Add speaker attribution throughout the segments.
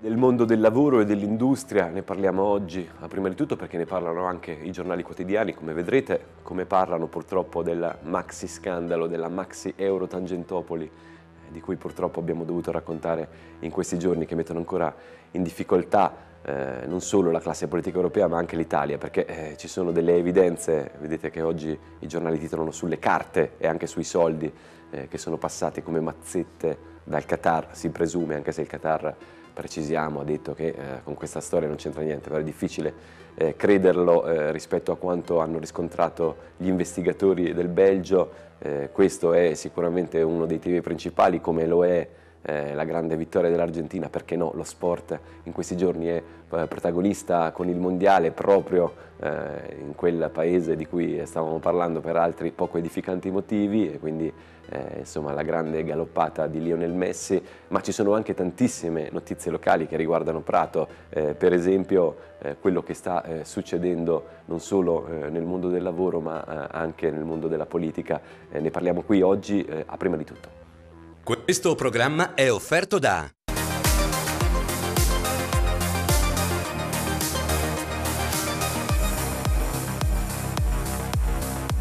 Speaker 1: Del mondo del lavoro e dell'industria ne parliamo oggi, prima di tutto perché ne parlano anche i giornali quotidiani, come vedrete, come parlano purtroppo del maxi scandalo, della maxi euro Tangentopoli, eh, di cui purtroppo abbiamo dovuto raccontare in questi giorni, che mettono ancora in difficoltà eh, non solo la classe politica europea ma anche l'Italia, perché eh, ci sono delle evidenze, vedete che oggi i giornali titolano sulle carte e anche sui soldi eh, che sono passati come mazzette dal Qatar, si presume, anche se il Qatar precisiamo, ha detto che eh, con questa storia non c'entra niente, però è difficile eh, crederlo eh, rispetto a quanto hanno riscontrato gli investigatori del Belgio. Eh, questo è sicuramente uno dei temi principali, come lo è eh, la grande vittoria dell'Argentina, perché no, lo sport in questi giorni è eh, protagonista con il mondiale proprio in quel paese di cui stavamo parlando per altri poco edificanti motivi e quindi eh, insomma, la grande galoppata di Lionel Messi, ma ci sono anche tantissime notizie locali che riguardano Prato, eh, per esempio eh, quello che sta eh, succedendo non solo eh, nel mondo del lavoro ma eh, anche nel mondo della politica, ne parliamo qui oggi a prima di tutto. Questo programma è offerto da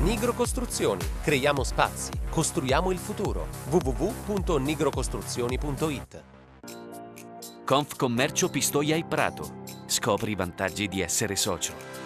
Speaker 1: Nigro Costruzioni. Creiamo spazi. Costruiamo il futuro. www.nigrocostruzioni.it Confcommercio Pistoia e Prato. Scopri i vantaggi di essere socio.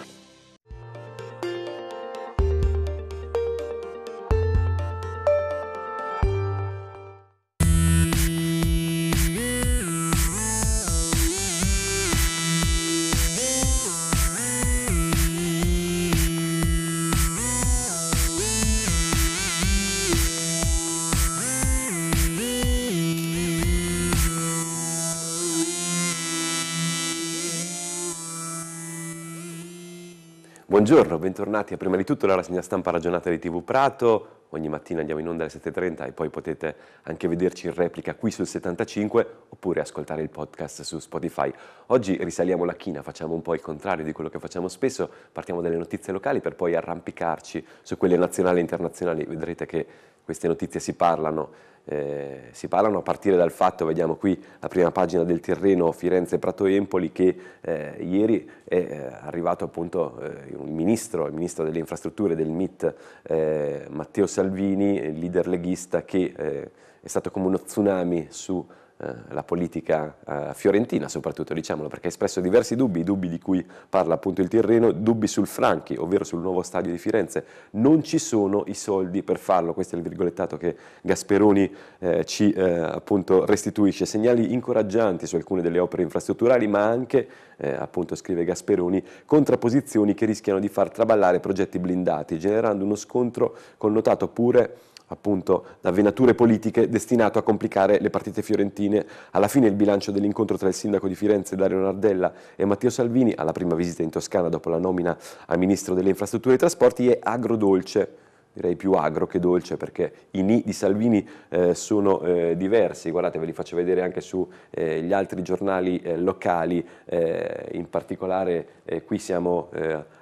Speaker 1: Buongiorno, bentornati a prima di tutto la rassegna stampa ragionata di TV Prato. Ogni mattina andiamo in onda alle 7.30 e poi potete anche vederci in replica qui sul 75 oppure ascoltare il podcast su Spotify. Oggi risaliamo la china, facciamo un po' il contrario di quello che facciamo spesso, partiamo dalle notizie locali per poi arrampicarci su quelle nazionali e internazionali. Vedrete che queste notizie si parlano eh, si parlano a partire dal fatto, vediamo qui la prima pagina del Tirreno Firenze Prato Empoli che eh, ieri è eh, arrivato appunto eh, un ministro, il ministro delle infrastrutture del MIT eh, Matteo Salvini, leader leghista che eh, è stato come uno tsunami su eh, la politica eh, fiorentina soprattutto, diciamolo, perché ha espresso diversi dubbi, dubbi di cui parla appunto il Tirreno, dubbi sul Franchi, ovvero sul nuovo stadio di Firenze. Non ci sono i soldi per farlo, questo è il virgolettato che Gasperoni eh, ci eh, appunto restituisce. Segnali incoraggianti su alcune delle opere infrastrutturali, ma anche, eh, appunto scrive Gasperoni, contrapposizioni che rischiano di far traballare progetti blindati, generando uno scontro connotato pure appunto da venature politiche destinato a complicare le partite fiorentine. Alla fine il bilancio dell'incontro tra il sindaco di Firenze Dario Nardella e Matteo Salvini, alla prima visita in Toscana dopo la nomina a ministro delle infrastrutture e trasporti, è agrodolce direi più agro che dolce perché i ni di Salvini eh, sono eh, diversi, guardate ve li faccio vedere anche sugli eh, altri giornali eh, locali, eh, in particolare eh, qui siamo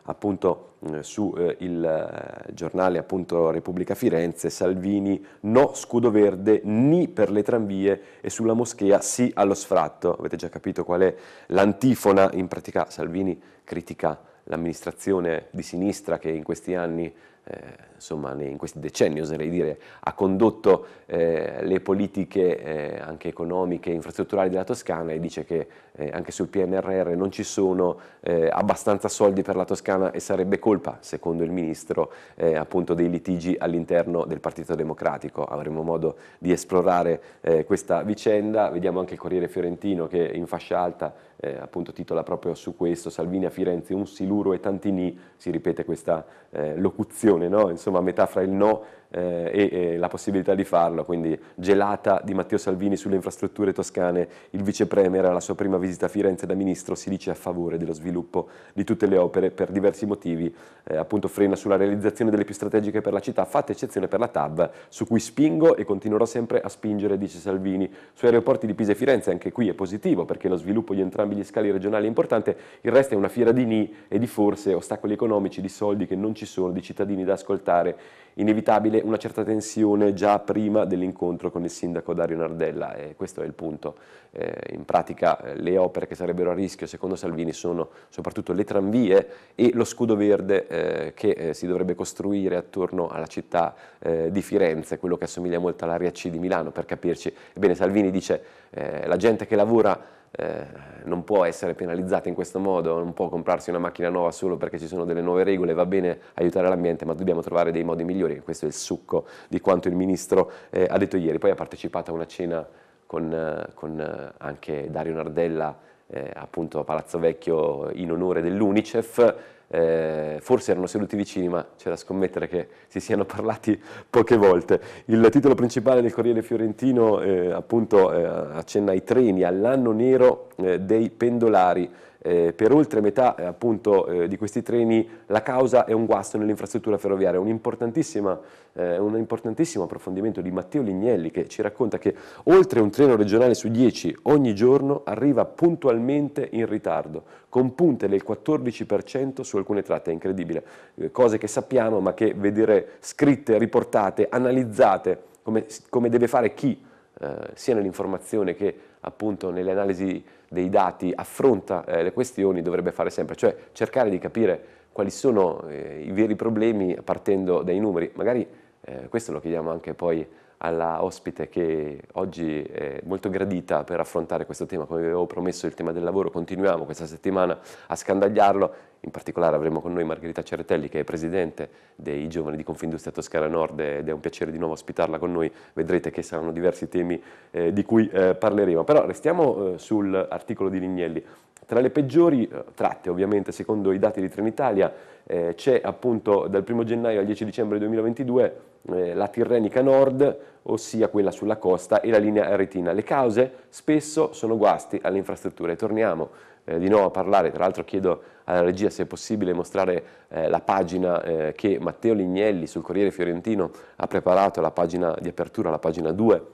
Speaker 1: appunto eh, su eh, il eh, giornale appunto Repubblica Firenze, Salvini no scudo verde ni per le tranvie e sulla moschea sì allo sfratto. Avete già capito qual è l'antifona, in pratica Salvini critica l'amministrazione di sinistra che in questi anni eh, insomma, in questi decenni oserei dire, ha condotto eh, le politiche eh, anche economiche e infrastrutturali della Toscana e dice che eh, anche sul PNRR non ci sono eh, abbastanza soldi per la Toscana e sarebbe colpa, secondo il Ministro, eh, appunto dei litigi all'interno del Partito Democratico. Avremo modo di esplorare eh, questa vicenda, vediamo anche il Corriere Fiorentino che in fascia alta eh, appunto titola proprio su questo, Salvini a Firenze, un siluro e tantini, si ripete questa eh, locuzione, no? Insomma, insomma a metà fra il no eh, e, e, la possibilità di farlo, quindi gelata di Matteo Salvini sulle infrastrutture toscane, il vicepremier alla sua prima visita a Firenze da ministro si dice a favore dello sviluppo di tutte le opere per diversi motivi, eh, appunto frena sulla realizzazione delle più strategiche per la città, fatta eccezione per la TAV, su cui spingo e continuerò sempre a spingere, dice Salvini, sui aeroporti di Pisa e Firenze, anche qui è positivo perché lo sviluppo di entrambi gli scali regionali è importante, il resto è una fiera di ni e di forse ostacoli economici, di soldi che non ci sono, di cittadini da ascoltare inevitabile una certa tensione già prima dell'incontro con il sindaco Dario Nardella e questo è il punto. Eh, in pratica eh, le opere che sarebbero a rischio secondo Salvini sono soprattutto le tranvie e lo scudo verde eh, che eh, si dovrebbe costruire attorno alla città eh, di Firenze, quello che assomiglia molto all'area C di Milano per capirci. Ebbene Salvini dice eh, la gente che lavora eh, non può essere penalizzata in questo modo, non può comprarsi una macchina nuova solo perché ci sono delle nuove regole, va bene aiutare l'ambiente, ma dobbiamo trovare dei modi migliori, questo è il succo di quanto il Ministro eh, ha detto ieri. Poi ha partecipato a una cena con, eh, con eh, anche Dario Nardella, eh, appunto a Palazzo Vecchio in onore dell'Unicef, eh, forse erano seduti vicini, ma c'è da scommettere che si siano parlati poche volte. Il titolo principale del Corriere Fiorentino eh, appunto eh, accenna ai treni, all'anno nero eh, dei pendolari. Eh, per oltre metà eh, appunto, eh, di questi treni la causa è un guasto nell'infrastruttura ferroviaria, un, eh, un, importantissimo approfondimento di Matteo Lignelli che ci racconta che oltre un treno regionale su 10 ogni giorno arriva puntualmente in ritardo, con punte del 14% su alcune tratte, è incredibile, eh, cose che sappiamo ma che vedere scritte, riportate, analizzate come, come deve fare chi eh, sia nell'informazione che appunto nelle analisi dei dati, affronta eh, le questioni, dovrebbe fare sempre, cioè cercare di capire quali sono eh, i veri problemi partendo dai numeri. Magari eh, questo lo chiediamo anche poi alla ospite che oggi è molto gradita per affrontare questo tema, come vi avevo promesso il tema del lavoro, continuiamo questa settimana a scandagliarlo in particolare avremo con noi Margherita Ceretelli che è presidente dei giovani di Confindustria Toscana Nord ed è un piacere di nuovo ospitarla con noi, vedrete che saranno diversi temi eh, di cui eh, parleremo, però restiamo eh, sull'articolo di Lignelli. Tra le peggiori eh, tratte, ovviamente, secondo i dati di Trenitalia, eh, c'è appunto dal 1 gennaio al 10 dicembre 2022 eh, la Tirrenica Nord, ossia quella sulla costa, e la linea Retina. Le cause spesso sono guasti alle infrastrutture. Torniamo eh, di nuovo a parlare, tra l'altro chiedo alla regia se è possibile mostrare eh, la pagina eh, che Matteo Lignelli sul Corriere Fiorentino ha preparato, la pagina di apertura, la pagina 2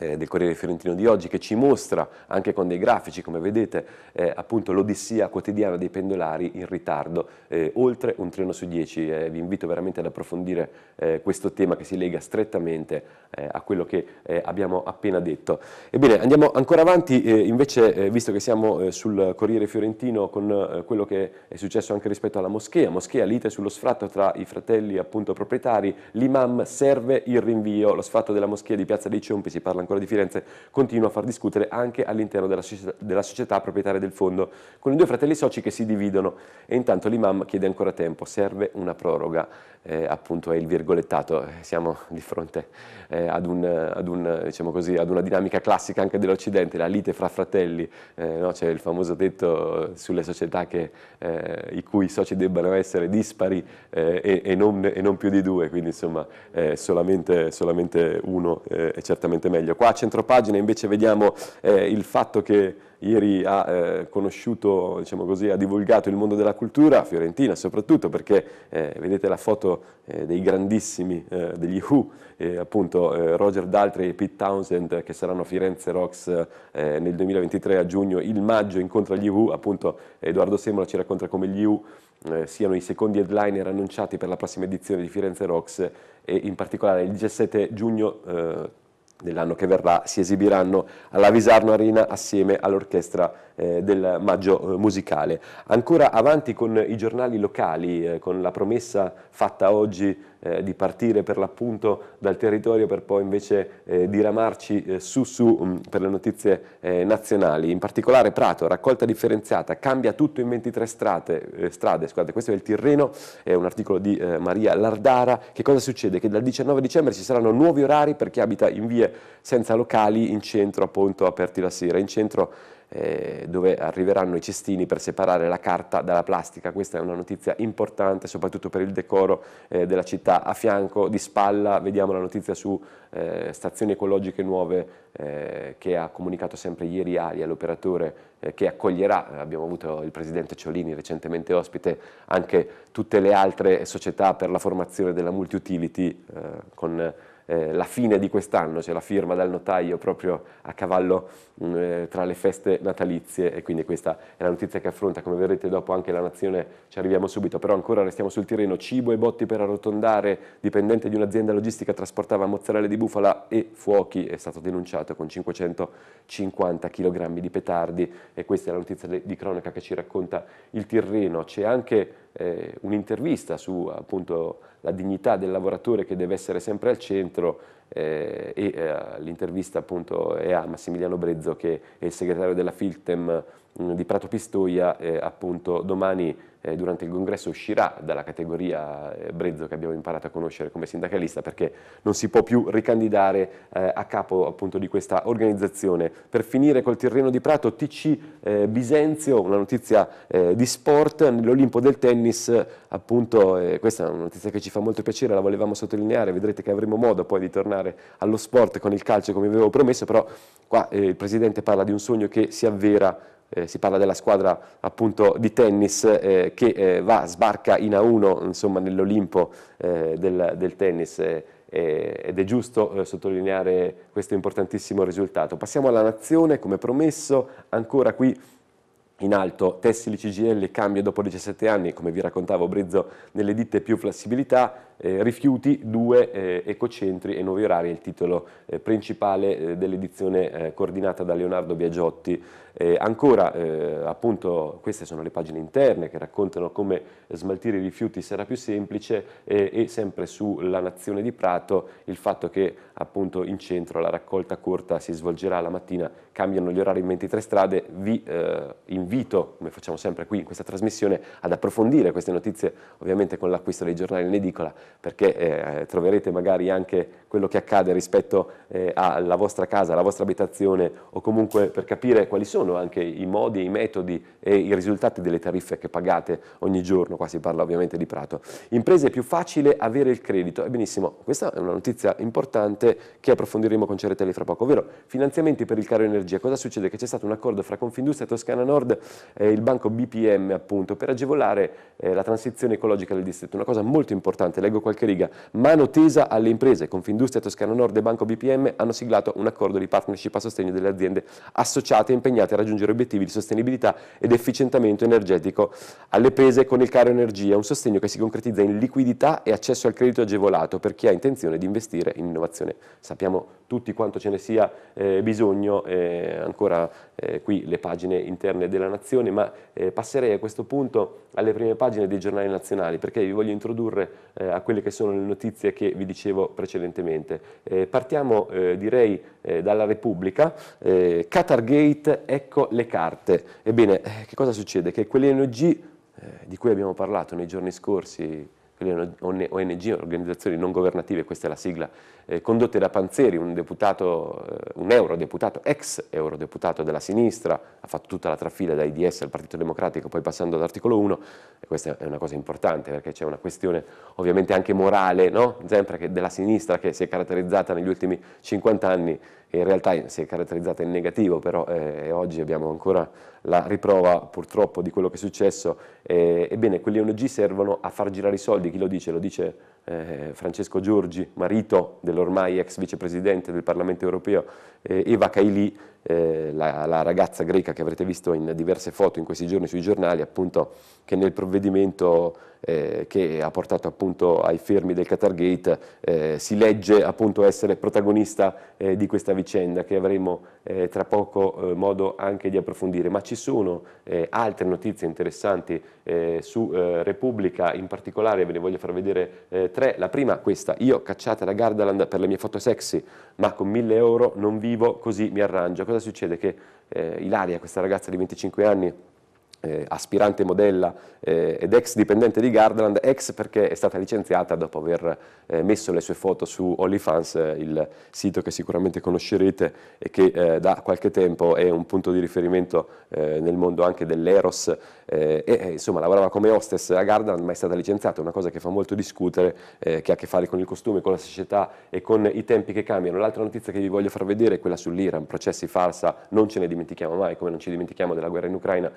Speaker 1: eh, del Corriere Fiorentino di oggi che ci mostra anche con dei grafici come vedete eh, appunto l'odissea quotidiana dei pendolari in ritardo eh, oltre un treno su dieci eh, vi invito veramente ad approfondire eh, questo tema che si lega strettamente eh, a quello che abbiamo appena detto ebbene andiamo ancora avanti invece visto che siamo sul Corriere Fiorentino con quello che è successo anche rispetto alla moschea moschea lite sullo sfratto tra i fratelli appunto proprietari l'imam serve il rinvio lo sfratto della moschea di piazza dei Ciompi si parla Agricola di Firenze continua a far discutere anche all'interno della, della, società proprietaria del fondo, con i due fratelli soci che si dividono e intanto l'imam chiede ancora tempo, serve una proroga eh, appunto è il virgolettato, eh, siamo di fronte eh, ad, un, ad, un, diciamo così, ad, una dinamica classica anche dell'Occidente, la lite fra fratelli, eh, no? c'è il famoso detto eh, sulle società che, i cui soci debbano essere dispari e, e, non, e, non, più di due, quindi insomma solamente, solamente, uno è certamente meglio. Qua a centropagina invece vediamo il fatto che ieri ha eh, conosciuto, diciamo così, ha divulgato il mondo della cultura, Fiorentina soprattutto, perché eh, vedete la foto eh, dei grandissimi, eh, degli Who, eh, appunto eh, Roger Daltrey e Pete Townsend che saranno a Firenze Rocks nel 2023 a giugno, il maggio incontra gli Who, appunto Edoardo Semola ci racconta come gli Who siano i secondi headliner annunciati per la prossima edizione di Firenze Rocks e in particolare il 17 giugno dell'anno che verrà si esibiranno alla Visarno Arena assieme all'orchestra eh, del Maggio eh, Musicale. Ancora avanti con i giornali locali, eh, con la promessa fatta oggi eh, di partire per l'appunto dal territorio per poi invece eh, diramarci eh, su su mh, mm, per le notizie eh, nazionali. In particolare Prato, raccolta differenziata, cambia tutto in 23 strate, eh, strade, scusate, questo è il Tirreno, è un articolo di Maria Lardara. Che cosa succede? Che dal 19 dicembre ci saranno nuovi orari per chi abita in vie senza locali in centro appunto aperti la sera, in centro eh, dove arriveranno i cestini per separare la carta dalla plastica. Questa è una notizia importante, soprattutto per il decoro eh, della città. A fianco, di spalla, vediamo la notizia su eh, stazioni ecologiche nuove eh, che ha comunicato sempre ieri Aria, l'operatore eh, che accoglierà, abbiamo avuto il presidente Ciolini recentemente ospite, anche tutte le altre società per la formazione della multi-utility eh, con eh, la fine di quest'anno, c'è cioè la firma dal notaio proprio a cavallo mh, mm, eh, tra le feste natalizie e quindi questa è la notizia che affronta, come vedrete dopo anche la nazione, ci arriviamo subito, però ancora restiamo sul Tirreno, cibo e botti per arrotondare, dipendente di un'azienda logistica trasportava mozzarella di bufala e fuochi, è stato denunciato con 550 kg di petardi e questa è la notizia di cronaca che ci racconta il Tirreno, c'è anche eh, un'intervista su appunto la dignità del lavoratore che deve essere sempre al centro, centro eh, e eh, l'intervista appunto è a Massimiliano Brezzo che è il segretario della Filtem mh, mm, di Prato Pistoia, eh, appunto domani eh, durante il congresso uscirà dalla categoria eh, Brezzo che abbiamo imparato a conoscere come sindacalista perché non si può più ricandidare eh, a capo appunto di questa organizzazione. Per finire col Tirreno di Prato, TC eh, Bisenzio, una notizia eh, di sport, nell'Olimpo del tennis appunto, eh, questa è una notizia che ci fa molto piacere, la volevamo sottolineare, vedrete che avremo modo poi di tornare allo sport con il calcio come avevo promesso, però qua il Presidente parla di un sogno che si avvera eh, si parla della squadra appunto di tennis eh, che eh, va, sbarca in A1 nell'Olimpo eh, del, del, tennis eh, eh, ed è giusto sottolineare questo importantissimo risultato. Passiamo alla nazione, come promesso, ancora qui in alto, tessili CGL, cambio dopo 17 anni, come vi raccontavo Brezzo, nelle ditte più flessibilità, eh, rifiuti, due eh, ecocentri e nuovi orari, il titolo eh, principale eh, dell'edizione eh, coordinata da Leonardo Biagiotti. Eh, ancora, appunto, queste sono le pagine interne che raccontano come smaltire i rifiuti sarà più semplice e sempre sulla Nazione di Prato il fatto che appunto in centro la raccolta corta si svolgerà la mattina, cambiano gli orari in 23 strade, vi invito, come facciamo sempre qui in questa trasmissione, ad approfondire queste notizie ovviamente con l'acquisto dei giornali in edicola perché eh, troverete magari anche quello che accade rispetto eh, alla vostra casa, alla vostra abitazione o comunque per capire quali sono anche i modi, i metodi e i risultati delle tariffe che pagate ogni giorno, qua si parla ovviamente di Prato. Imprese più facile avere il credito, e eh, benissimo, questa è una notizia importante che approfondiremo con Ceretelli fra poco, ovvero finanziamenti per il caro energia, cosa succede? Che c'è stato un accordo fra Confindustria Toscana Nord e il banco BPM appunto per agevolare eh, la transizione ecologica del distretto, una cosa molto importante, leggo leggo qualche riga, mano tesa alle imprese, Confindustria Toscana Nord e Banco BPM hanno siglato un accordo di partnership a sostegno delle aziende associate e impegnate a raggiungere obiettivi di sostenibilità ed efficientamento energetico alle prese con il caro energia, un sostegno che si concretizza in liquidità e accesso al credito agevolato per chi ha intenzione di investire in innovazione. Sappiamo tutti quanto ce ne sia eh, bisogno, eh, ancora eh, qui le pagine interne della Nazione, ma eh, passerei a questo punto alle prime pagine dei giornali nazionali perché vi voglio introdurre eh, a quelle che sono le notizie che vi dicevo precedentemente. Eh, partiamo eh, direi eh, dalla Repubblica, eh, Qatargate, ecco le carte. Ebbene, eh, che cosa succede? Che quelle ONG eh, di cui abbiamo parlato nei giorni scorsi, quelle ONG, organizzazioni non governative, questa è la sigla eh, condotte da Panzeri, un, deputato, eh, un eurodeputato, ex eurodeputato della sinistra, ha fatto tutta la trafila da IDS al Partito Democratico, poi passando all'articolo 1, e questa è una cosa importante perché c'è una questione ovviamente anche morale, no? sempre della sinistra che si è caratterizzata negli ultimi 50 anni in realtà si è caratterizzata in negativo, però eh, oggi abbiamo ancora la riprova purtroppo di quello che è successo. Eh, ebbene, quelle ONG servono a far girare i soldi, chi lo dice? Lo dice eh, Francesco Giorgi, marito dell'ormai ex vicepresidente del Parlamento europeo eh, Eva Kaili, eh, la, la, ragazza greca che avrete visto in diverse foto in questi giorni sui giornali, appunto, che nel provvedimento eh, che ha portato appunto ai fermi del Qatar Gate eh, si legge appunto essere protagonista eh, di questa vicenda che avremo eh, tra poco eh, modo anche di approfondire. Ma ci sono altre notizie interessanti su Repubblica, in particolare ve ne voglio far vedere tre. La prima questa, io cacciata da Gardaland per le mie foto sexy, ma con mille euro non vivo, così mi arrangio cosa succede? Che eh, Ilaria, questa ragazza di 25 anni, eh, aspirante modella eh, ed ex dipendente di Gardaland, ex perché è stata licenziata dopo aver eh, messo le sue foto su OnlyFans, eh, il sito che sicuramente conoscerete e che eh, da qualche tempo è un punto di riferimento eh, nel mondo anche dell'Eros e insomma lavorava come hostess a Gardaland ma è stata licenziata, una cosa che fa molto discutere, che ha a che fare con il costume, con la società e con i tempi che cambiano. L'altra notizia che vi voglio far vedere è quella sull'Iran, processi farsa, non ce ne dimentichiamo mai, come non ci dimentichiamo della guerra in Ucraina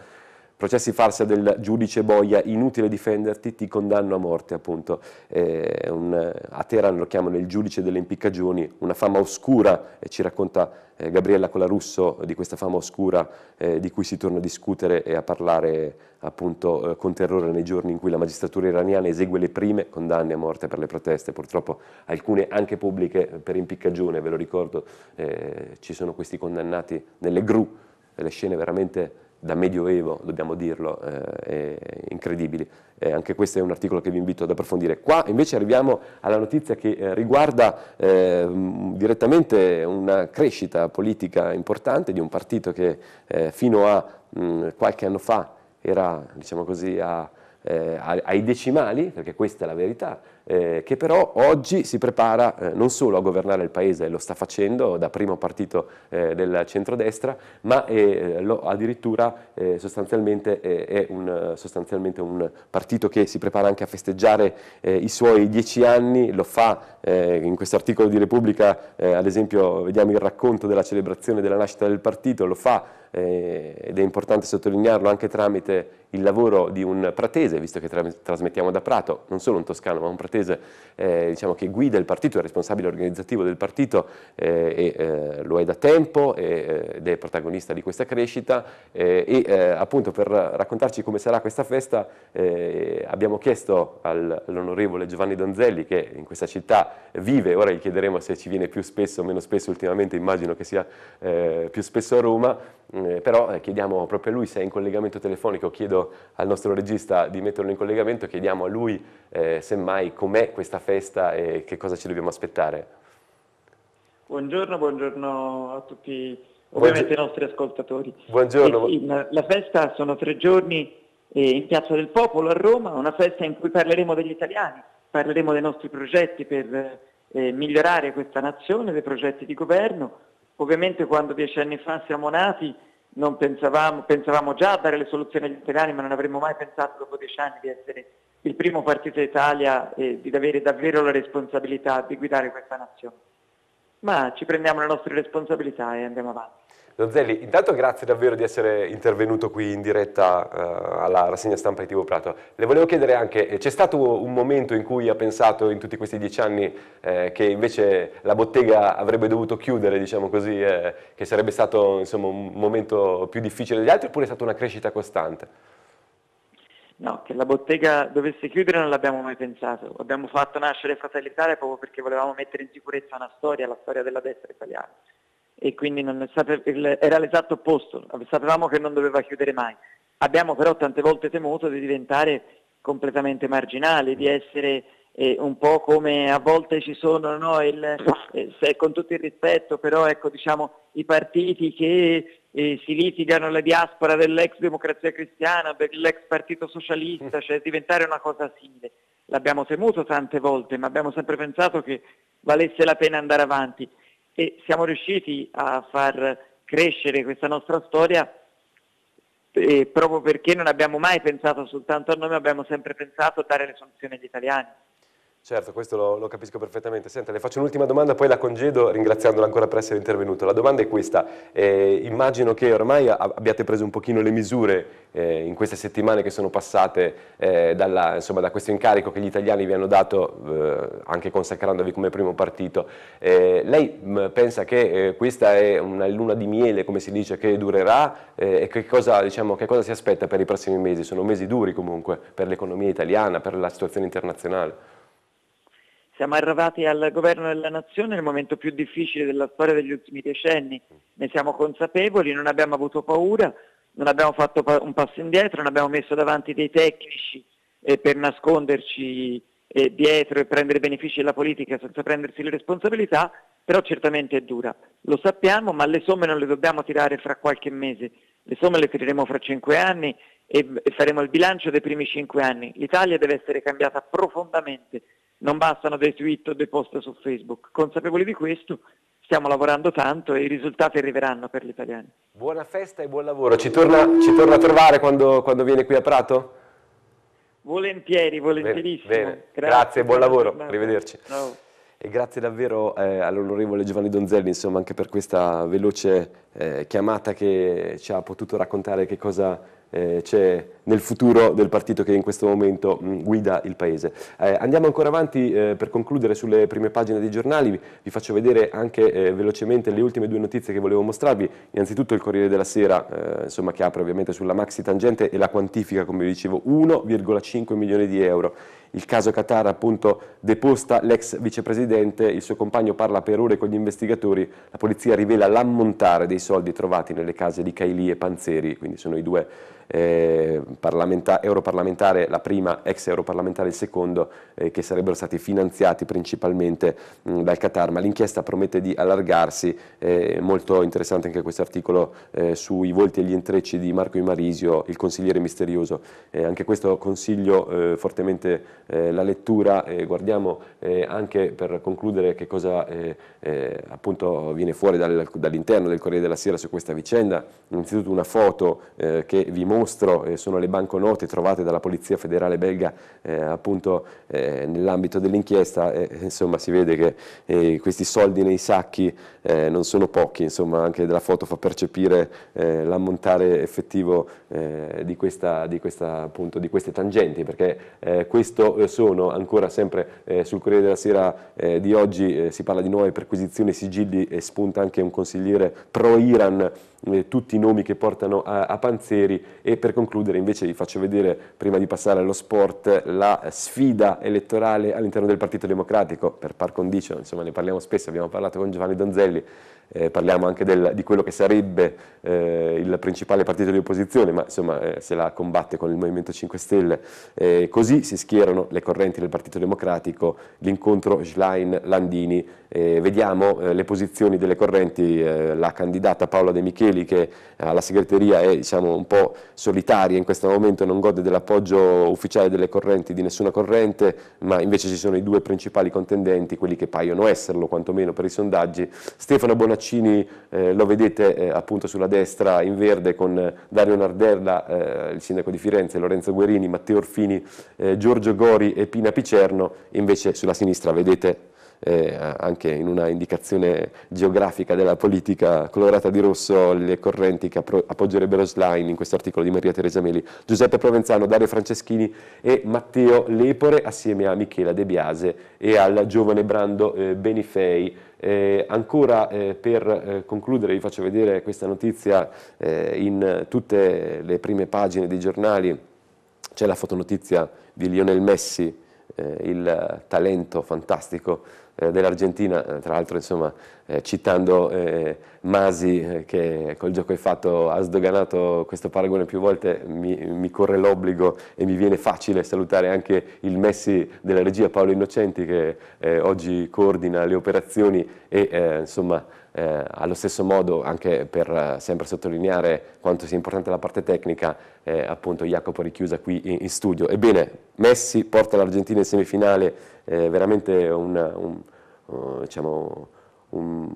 Speaker 1: processi farsa del giudice Boia, inutile difenderti, ti condanno a morte appunto. Eh, un, a Teheran lo chiamano il giudice delle impiccagioni, una fama oscura, e ci racconta eh, Gabriella Colarusso di questa fama oscura eh, di cui si torna a discutere e a parlare appunto eh, con terrore nei giorni in cui la magistratura iraniana esegue le prime condanne a morte per le proteste, purtroppo alcune anche pubbliche per impiccagione, ve lo ricordo, eh, ci sono questi condannati nelle gru, delle scene veramente da medioevo, dobbiamo dirlo, eh, incredibili. Eh, anche questo è un articolo che vi invito ad approfondire. Qua invece arriviamo alla notizia che eh, riguarda ehm, direttamente una crescita politica importante di un partito che eh, fino a mh, mm, qualche anno fa era, diciamo così, eh, a, ai decimali, perché questa è la verità, eh, che però oggi si prepara eh, non solo a governare il Paese, lo sta facendo da primo partito eh, del centrodestra, ma è, eh, lo, addirittura eh, sostanzialmente è un, sostanzialmente un, partito che si prepara anche a festeggiare eh, i suoi dieci anni, lo fa in questo articolo di Repubblica, ad esempio vediamo il racconto della celebrazione della nascita del partito, lo fa eh, ed è importante sottolinearlo anche tramite il lavoro di un pratese, visto che tra trasmettiamo da Prato, non solo un toscano ma un pratese eh, diciamo, che guida il partito, è responsabile organizzativo del partito eh, e, eh, lo è da tempo eh, ed è protagonista di questa crescita eh, e appunto per raccontarci come sarà questa festa abbiamo chiesto all'onorevole Giovanni Donzelli che in questa città vive, ora gli chiederemo se ci viene più spesso o meno spesso ultimamente, immagino che sia più spesso a Roma, Mm, eh, però eh, chiediamo proprio a lui se è in collegamento telefonico, chiedo al nostro regista di metterlo in collegamento, chiediamo a lui eh, semmai com'è questa festa e che cosa ci dobbiamo aspettare.
Speaker 2: Buongiorno, buongiorno a tutti, ovviamente i nostri ascoltatori. Buongiorno. E, eh, la, la festa sono tre giorni eh, in Piazza del Popolo a Roma, una festa in cui parleremo degli italiani, parleremo dei nostri progetti per eh, migliorare questa nazione, dei progetti di governo. Ovviamente quando dieci anni fa siamo nati non pensavamo, pensavamo già a dare le soluzioni agli italiani, ma non avremmo mai pensato dopo dieci anni di essere il primo partito d'Italia e di avere davvero la responsabilità di guidare questa nazione. Ma ci prendiamo le nostre responsabilità e andiamo avanti.
Speaker 1: Donzelli, intanto grazie davvero di essere intervenuto qui in diretta uh, alla rassegna stampa di Tivo Prato. Le volevo chiedere anche, eh, c'è stato un momento in cui ha pensato in tutti questi dieci anni eh, che invece la bottega avrebbe dovuto chiudere, diciamo così, eh, che sarebbe stato insomma, un momento più difficile degli altri oppure è stata una
Speaker 2: crescita costante? No, che la bottega dovesse chiudere non l'abbiamo mai pensato. Abbiamo fatto nascere Fratelli Italia proprio perché volevamo mettere in sicurezza una storia, la storia della destra italiana e quindi sape- era l'esatto opposto, sapevamo che non doveva chiudere mai. Abbiamo però tante volte temuto di diventare completamente marginali, di essere eh, un po' come a volte ci sono, no, il, eh, con tutto il rispetto, però ecco, diciamo, i partiti che eh, si litigano la diaspora dell'ex democrazia cristiana, dell'ex partito socialista, cioè diventare una cosa simile. L'abbiamo temuto tante volte, ma abbiamo sempre pensato che valesse la pena andare avanti e siamo riusciti a far crescere questa nostra storia eh, proprio perché non abbiamo mai pensato soltanto a noi, ma abbiamo sempre pensato a dare le soluzioni agli italiani. Certo, questo lo, lo, capisco
Speaker 1: perfettamente. Senta, le faccio un'ultima domanda, poi la congedo ringraziandola ancora per essere intervenuto. La domanda è questa, eh, immagino che ormai abbiate preso un pochino le misure eh, in queste settimane che sono passate eh, dalla, insomma, da questo incarico che gli italiani vi hanno dato, eh, anche consacrandovi come primo partito. Eh, lei mh, mm, pensa che eh, questa è una luna di miele, come si dice, che durerà e che cosa, diciamo, che cosa si aspetta per i prossimi mesi? Sono mesi duri comunque per l'economia italiana, per la situazione internazionale.
Speaker 2: Siamo arrivati al governo della nazione nel momento più difficile della storia degli ultimi decenni, ne siamo consapevoli, non abbiamo avuto paura, non abbiamo fatto un passo indietro, non abbiamo messo davanti dei tecnici eh, per nasconderci eh, dietro e prendere benefici della politica senza prendersi le responsabilità, però certamente è dura. Lo sappiamo, ma le somme non le dobbiamo tirare fra qualche mese, le somme le tireremo fra cinque anni e, e faremo il bilancio dei primi cinque anni. L'Italia deve essere cambiata profondamente non bastano dei tweet o dei post su Facebook. Consapevoli di questo, stiamo lavorando tanto e i risultati arriveranno per gli italiani.
Speaker 1: Buona festa e buon lavoro. Ci torna, ci torna a trovare quando, quando, viene qui a Prato?
Speaker 2: Volentieri, volentierissimo. Bene, bene. Grazie, grazie, buon lavoro, arrivederci. Ciao.
Speaker 1: E grazie davvero eh, all'onorevole Giovanni Donzelli insomma, anche per questa veloce eh, chiamata che ci ha potuto raccontare che cosa eh, c'è nel futuro del partito che in questo momento mh, mm, guida il Paese. Eh, andiamo ancora avanti eh, per concludere sulle prime pagine dei giornali, vi faccio vedere anche eh, velocemente le ultime due notizie che volevo mostrarvi, innanzitutto il Corriere della Sera eh, insomma, che apre ovviamente sulla maxi tangente e la quantifica come vi dicevo 1,5 milioni di euro il caso Qatar appunto deposta l'ex vicepresidente, il suo compagno parla per ore con gli investigatori, la polizia rivela l'ammontare dei soldi trovati nelle case di Kaili e Panzeri, quindi sono i due eh, europarlamentare, la prima ex europarlamentare, il secondo, eh, che sarebbero stati finanziati principalmente mh, mm, dal Qatar, ma l'inchiesta promette di allargarsi, eh, molto interessante anche questo articolo eh, sui volti e gli intrecci di Marco Imarisio, il consigliere misterioso, eh, anche questo consiglio eh, fortemente eh, la lettura e guardiamo eh, anche per concludere che cosa eh, eh, appunto viene fuori dal, dall'interno del Corriere della Sera su questa vicenda. Innanzitutto una foto eh, che vi mostro, sono le banconote trovate dalla Polizia Federale belga appunto nell'ambito dell'inchiesta, insomma si vede che questi soldi nei sacchi non sono pochi, insomma anche della foto fa percepire l'ammontare effettivo di, questa, di, questa, appunto, di queste tangenti, perché questo sono ancora sempre eh, sul Corriere della Sera eh, di oggi, eh, si parla di nuove perquisizioni, sigilli e spunta anche un consigliere pro-Iran, eh, tutti i nomi che portano a, a, Panzeri e per concludere invece vi faccio vedere, prima di passare allo sport, la sfida elettorale all'interno del Partito Democratico, per par condicio, insomma ne parliamo spesso, abbiamo parlato con Giovanni Donzelli eh, parliamo anche del, di quello che sarebbe eh, il principale partito di opposizione, ma insomma eh, se la combatte con il Movimento 5 Stelle. Eh, così si schierano le correnti del Partito Democratico, l'incontro Schlein-Landini eh, vediamo eh, le posizioni delle correnti, eh, la candidata Paola De Micheli che alla segreteria è diciamo, un po' solitaria in questo momento, non gode dell'appoggio ufficiale delle correnti, di nessuna corrente, ma invece ci sono i due principali contendenti, quelli che paiono esserlo quantomeno per i sondaggi. Stefano Bonaccini eh, lo vedete eh, appunto sulla destra in verde con Dario Nardella, eh, il sindaco di Firenze, Lorenzo Guerini, Matteo Orfini, Giorgio Gori e Pina Picerno, invece sulla sinistra vedete eh, anche in una indicazione geografica della politica colorata di rosso le correnti che appoggerebbero Slime in questo articolo di Maria Teresa Meli, Giuseppe Provenzano, Dario Franceschini e Matteo Lepore assieme a Michela De Biase e al giovane Brando eh, Benifei. Eh, ancora eh, per eh, concludere vi faccio vedere questa notizia eh, in tutte le prime pagine dei giornali, c'è la fotonotizia di Lionel Messi eh, il talento fantastico eh, dell'Argentina, eh, tra l'altro insomma citando Masi che col gioco hai fatto ha sdoganato questo paragone più volte, mi, mi corre l'obbligo e mi viene facile salutare anche il Messi della regia Paolo Innocenti che oggi coordina le operazioni e insomma eh, allo stesso modo, anche per eh, sempre sottolineare quanto sia importante la parte tecnica, eh, appunto Jacopo Richiusa qui in, in, studio. Ebbene, Messi porta l'Argentina in semifinale, eh, veramente un, un, uh, diciamo, un,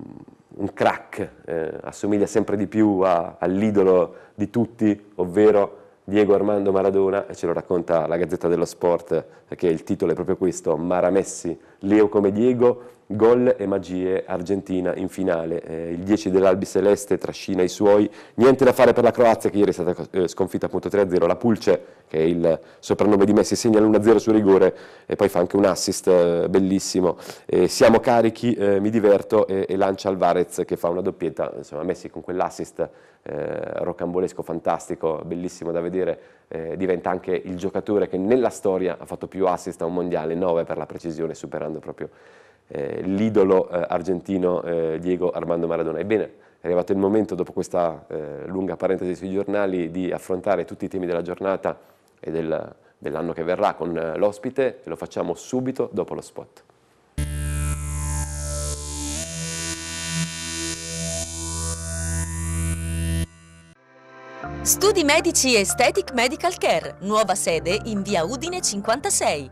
Speaker 1: un crack, eh, assomiglia sempre di più all'idolo di tutti, ovvero Diego Armando Maradona, e ce lo racconta la Gazzetta dello Sport, che il titolo è proprio questo, Mara Messi, Leo come Diego, gol e magie, Argentina in finale, eh, il 10 dell'Albi Celeste trascina i suoi, niente da fare per la Croazia che ieri è stata eh, sconfitta appunto 3-0, la Pulce che è il soprannome di Messi segna l'1-0 su rigore e poi fa anche un assist eh, bellissimo, eh, siamo carichi, eh, mi diverto e, e, lancia Alvarez che fa una doppietta, insomma Messi con quell'assist eh, rocambolesco, fantastico, bellissimo da vedere, diventa anche il giocatore che nella storia ha fatto più assist a un mondiale, 9 per la precisione, superando proprio eh, l'idolo eh, argentino eh, Diego Armando Maradona. Ebbene, è arrivato il momento, dopo questa eh, lunga parentesi sui giornali, di affrontare tutti i temi della giornata e del, dell'anno che verrà con eh, l'ospite e lo facciamo subito dopo lo spot.
Speaker 3: Studi Medici Aesthetic Medical Care, nuova sede in via Udine 56.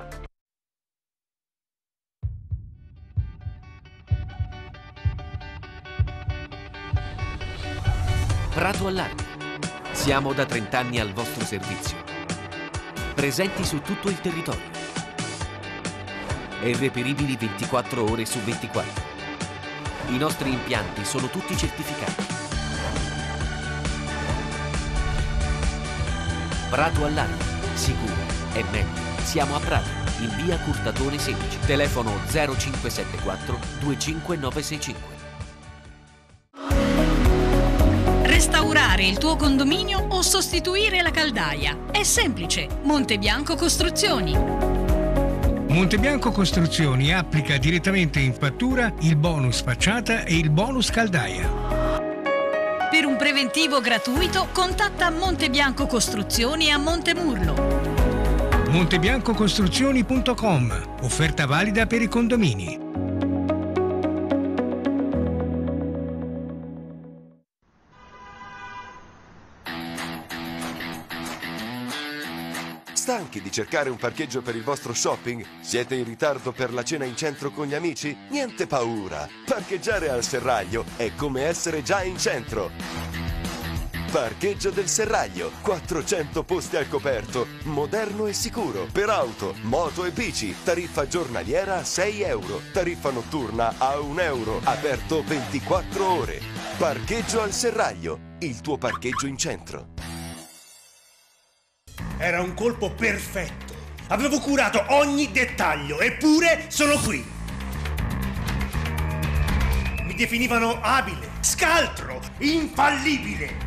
Speaker 2: Prato Allarme.
Speaker 1: Siamo da 30 anni al vostro servizio. Presenti su tutto il territorio. E reperibili 24 ore su 24. I nostri impianti sono tutti certificati. Prato Allarme. Sicuro e meglio. Siamo a Prato, in via Curtatone 16. Telefono 0574 25965.
Speaker 3: Rinnovare il tuo condominio o sostituire la caldaia. È semplice. Montebianco Costruzioni.
Speaker 2: Montebianco Costruzioni applica direttamente in fattura il bonus facciata e il bonus caldaia.
Speaker 3: Per un preventivo gratuito contatta Montebianco Costruzioni a Montemurlo.
Speaker 2: Montebiancocostruzioni.com Offerta valida per i condomini.
Speaker 1: stanchi di cercare un parcheggio per il vostro shopping? Siete in ritardo per la cena in centro con gli amici? Niente paura! Parcheggiare al Serraglio è come essere già in centro! Parcheggio del Serraglio, 400 posti al coperto, moderno e sicuro, per auto, moto e bici, tariffa giornaliera a 6 euro, tariffa notturna a 1 euro, aperto 24 ore. Parcheggio al Serraglio, il tuo parcheggio in centro.
Speaker 2: Era un colpo perfetto. Avevo curato ogni dettaglio, eppure sono qui. Mi definivano abile, scaltro, infallibile.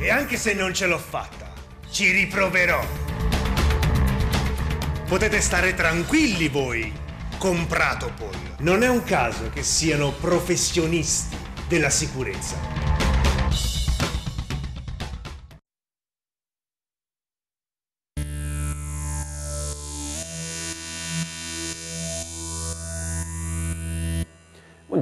Speaker 2: E anche se non ce l'ho fatta, ci riproverò. Potete stare tranquilli voi, comprato poi. Non è un caso che siano professionisti della sicurezza.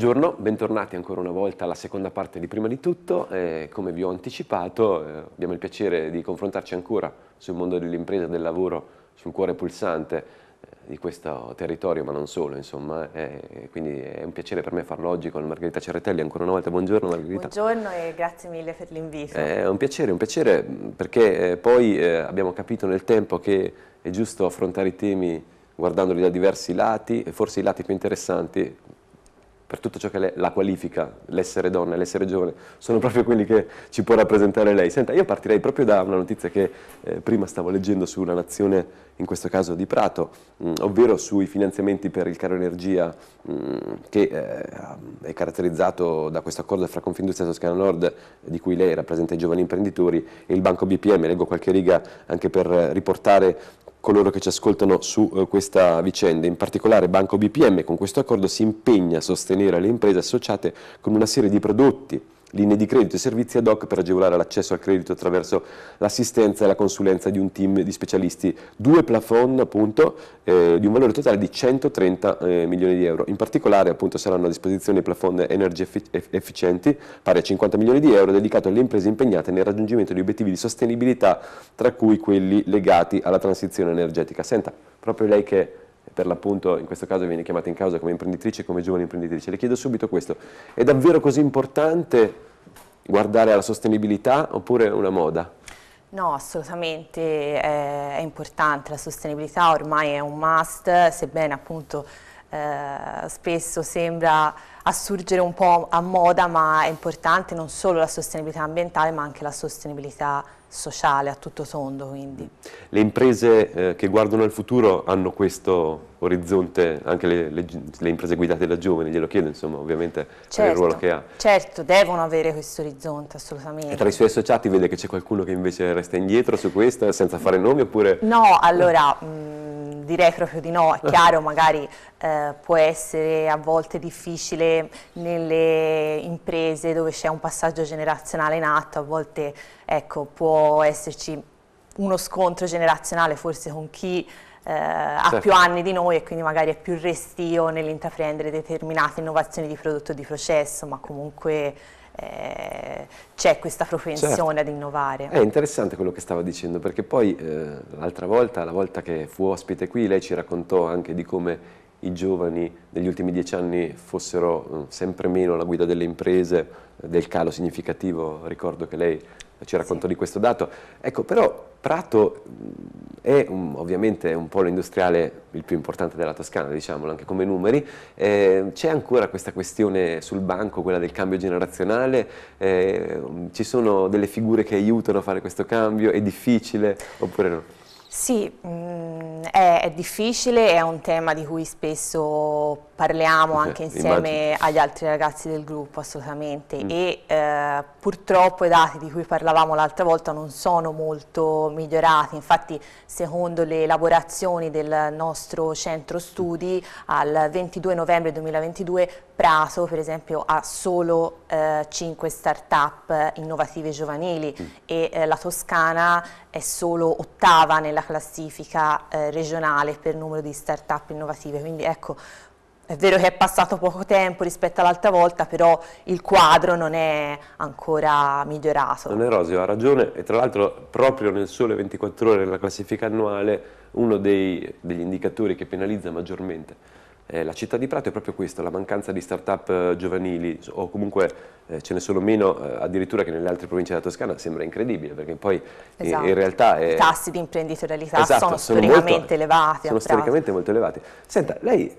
Speaker 1: Buongiorno, bentornati ancora una volta alla seconda parte di Prima di Tutto. Eh, come vi ho anticipato, eh, abbiamo il piacere di confrontarci ancora sul mondo dell'impresa del lavoro, sul cuore pulsante eh, di questo territorio, ma non solo, insomma. Eh, quindi è un piacere per me farlo oggi con Margherita Cerretelli. Ancora una volta, buongiorno Margherita.
Speaker 3: Buongiorno e grazie mille per l'invito. Eh,
Speaker 1: è un piacere, un piacere perché eh, poi abbiamo capito nel tempo che è giusto affrontare i temi guardandoli da diversi lati, e forse i lati più interessanti per tutto ciò che le, la qualifica, l'essere donna, l'essere giovane, sono proprio quelli che ci può rappresentare lei. Senta, io partirei proprio da una notizia che eh, prima stavo leggendo sulla Nazione, in questo caso di Prato, mh, mm, ovvero sui finanziamenti per il caro energia mh, mm, che eh, è caratterizzato da questo accordo fra Confindustria Toscana Nord, di cui lei rappresenta i giovani imprenditori, e il Banco BPM, leggo qualche riga anche per riportare coloro che ci ascoltano su eh, questa vicenda. In particolare Banco BPM con questo accordo si impegna a sostenere le imprese associate con una serie di prodotti linee di credito e servizi ad hoc per agevolare l'accesso al credito attraverso l'assistenza e la consulenza di un team di specialisti, due plafond appunto eh, di un valore totale di 130 eh, milioni di euro. In particolare appunto saranno a disposizione i plafond energy efficienti pari a 50 milioni di euro dedicato alle imprese impegnate nel raggiungimento di obiettivi di sostenibilità tra cui quelli legati alla transizione energetica. Senta, proprio lei che per l'appunto in questo caso viene chiamata in causa come imprenditrice e come giovane imprenditrice, le chiedo subito questo, è davvero così importante guardare alla sostenibilità oppure è una moda?
Speaker 3: No, assolutamente è, è importante, la sostenibilità ormai è un must, sebbene appunto eh, spesso sembra a un po' a moda, ma è importante non solo la sostenibilità ambientale, ma anche la sostenibilità sociale a tutto tondo. Quindi.
Speaker 1: Le imprese eh, che guardano al futuro hanno questo orizzonte, anche le, le, le imprese guidate da giovani, glielo chiedo insomma ovviamente certo, per il certo, ruolo che ha.
Speaker 3: Certo, devono avere questo orizzonte assolutamente. E tra i suoi
Speaker 1: associati vede che c'è qualcuno che invece resta indietro su questo senza fare nomi oppure?
Speaker 3: No, allora... Mh, eh. mm, direi proprio di no, è chiaro, magari eh, può essere a volte difficile nelle imprese dove c'è un passaggio generazionale in atto, a volte ecco, può esserci uno scontro generazionale forse con chi eh, certo. ha più anni di noi e quindi magari è più restio nell'intraprendere determinate innovazioni di prodotto o di processo, ma comunque eh, c'è questa propensione certo. ad innovare. È
Speaker 1: interessante quello che stava dicendo, perché poi eh, l'altra volta, la volta che fu ospite qui, lei ci raccontò anche di come i giovani negli ultimi dieci anni fossero eh, sempre meno alla guida delle imprese, eh, del calo significativo, ricordo che lei ci racconto sì. di questo dato. Ecco, però Prato mm, è un, ovviamente un polo industriale il più importante della Toscana, diciamolo anche come numeri, eh, c'è ancora questa questione sul banco, quella del cambio generazionale, eh, mm, ci sono delle figure che aiutano a fare questo cambio, è difficile oppure no?
Speaker 3: Sì, mh, mm, è, è difficile, è un tema di cui spesso parliamo anche insieme agli altri ragazzi del gruppo assolutamente mm. e eh, purtroppo i dati di cui parlavamo l'altra volta non sono molto migliorati infatti secondo le elaborazioni del nostro centro studi al 22 novembre 2022 Prato per esempio ha solo eh, 5 start-up innovative giovanili mm. e eh, la Toscana è solo ottava nella classifica eh, regionale per numero di start-up innovative quindi ecco è vero che è passato poco tempo rispetto all'altra volta, però il quadro non è ancora migliorato.
Speaker 1: Non erosio, ha ragione e tra l'altro proprio nel sole 24 ore della classifica annuale uno dei, degli indicatori che penalizza maggiormente eh, la città di Prato è proprio questa, la mancanza di start-up eh, giovanili o comunque eh, ce ne sono meno eh, addirittura che nelle altre province della Toscana sembra incredibile perché poi eh, esatto. in realtà... I tassi
Speaker 3: di imprenditorialità esatto, sono, sono storicamente molto, elevati. Sono storicamente
Speaker 1: molto elevati. Senta, lei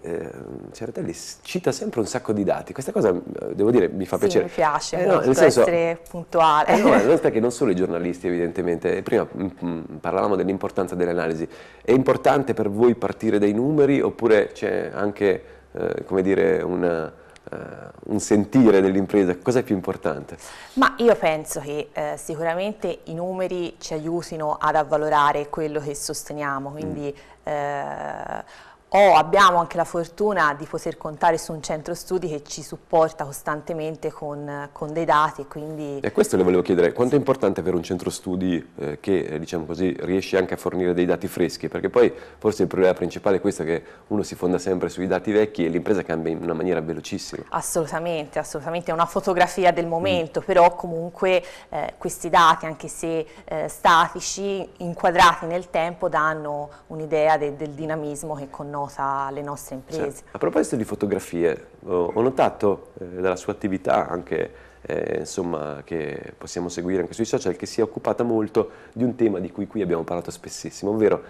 Speaker 1: Ceratelli cita sempre un sacco di dati, questa cosa devo dire mi fa sì, piacere. mi piace, eh, no, nel senso, essere
Speaker 3: puntuale. no,
Speaker 1: non perché non solo i giornalisti evidentemente, prima mh, mm, mh, mm, parlavamo dell'importanza dell'analisi, è importante per voi partire dai numeri oppure c'è anche eh, dire, una, uh, un sentire dell'impresa? Cosa è più importante?
Speaker 3: Ma io penso che eh, sicuramente i numeri ci aiutino ad avvalorare quello che sosteniamo, quindi mm. eh, o abbiamo anche la fortuna di poter contare su un centro studi che ci supporta costantemente con, con dei dati. Quindi... E questo
Speaker 1: le volevo chiedere, quanto è importante avere un centro studi eh, che eh, diciamo così, riesce anche a fornire dei dati freschi? Perché poi forse il problema principale è questo che uno si fonda sempre sui dati vecchi e l'impresa cambia
Speaker 3: in una maniera velocissima. Assolutamente, assolutamente, è una fotografia del momento, mm. però comunque eh, questi dati, anche se eh, statici, inquadrati nel tempo, danno un'idea de del dinamismo che connota dannosa alle nostre imprese. Cioè,
Speaker 1: a proposito di fotografie, ho, ho notato eh, dalla sua attività anche eh, insomma, che possiamo seguire anche sui social, che si è occupata molto di un tema di cui qui abbiamo parlato spessissimo, ovvero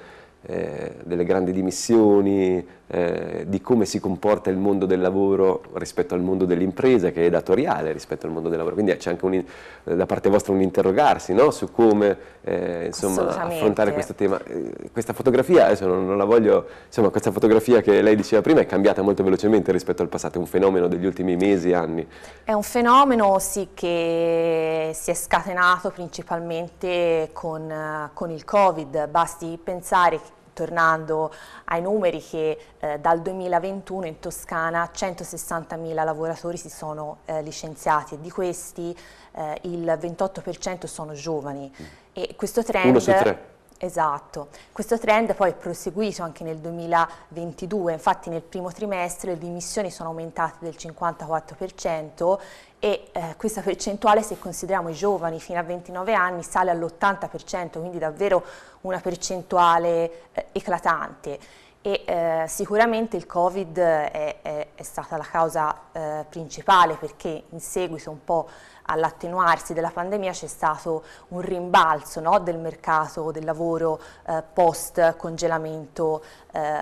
Speaker 1: eh, delle grandi dimissioni, eh, di come si comporta il mondo del lavoro rispetto al mondo dell'impresa, che è datoriale rispetto al mondo del lavoro. Quindi c'è anche un, eh, da parte vostra un interrogarsi no? su come eh, insomma, affrontare questo tema. Eh, questa fotografia, adesso non, non, la voglio, insomma, questa fotografia che lei diceva prima è cambiata molto velocemente rispetto al passato, è un fenomeno degli ultimi mesi, anni.
Speaker 3: È un fenomeno sì che si è scatenato principalmente con, eh, con il Covid, basti pensare che tornando ai numeri che eh, dal 2021 in Toscana 160.000 lavoratori si sono eh, licenziati e di questi eh, il 28% sono giovani e questo trend... Uno Esatto, questo trend poi è proseguito anche nel 2022, infatti nel primo trimestre le dimissioni sono aumentate del 54% e eh, questa percentuale se consideriamo i giovani fino a 29 anni sale all'80%, quindi davvero una percentuale eh, eclatante e eh, sicuramente il Covid è, è, è, stata la causa eh, principale perché in seguito un po' all'attenuarsi della pandemia c'è stato un rimbalzo no, del mercato del lavoro eh, post congelamento eh,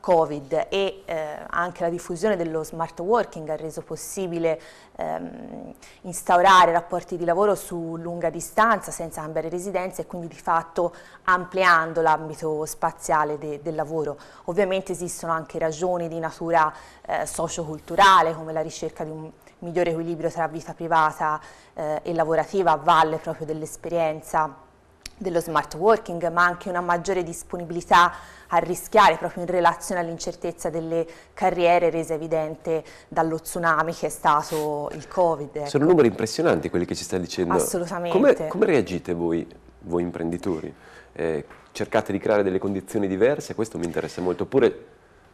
Speaker 3: Covid e eh, anche la diffusione dello smart working ha reso possibile ehm, instaurare rapporti di lavoro su lunga distanza senza cambiare residenza e quindi di fatto ampliando l'ambito spaziale de del lavoro. Ovviamente esistono anche ragioni di natura eh, socioculturale come la ricerca di un migliore equilibrio tra vita privata eh, e lavorativa a valle proprio dell'esperienza dello smart working, ma anche una maggiore disponibilità a rischiare proprio in relazione all'incertezza delle carriere resa evidente dallo tsunami che è stato il Covid. Ecco. Sono numeri
Speaker 1: impressionanti quelli che ci stai dicendo. Assolutamente. Come, come reagite voi, voi imprenditori? Eh, cercate di creare delle condizioni diverse? Questo mi interessa molto. Oppure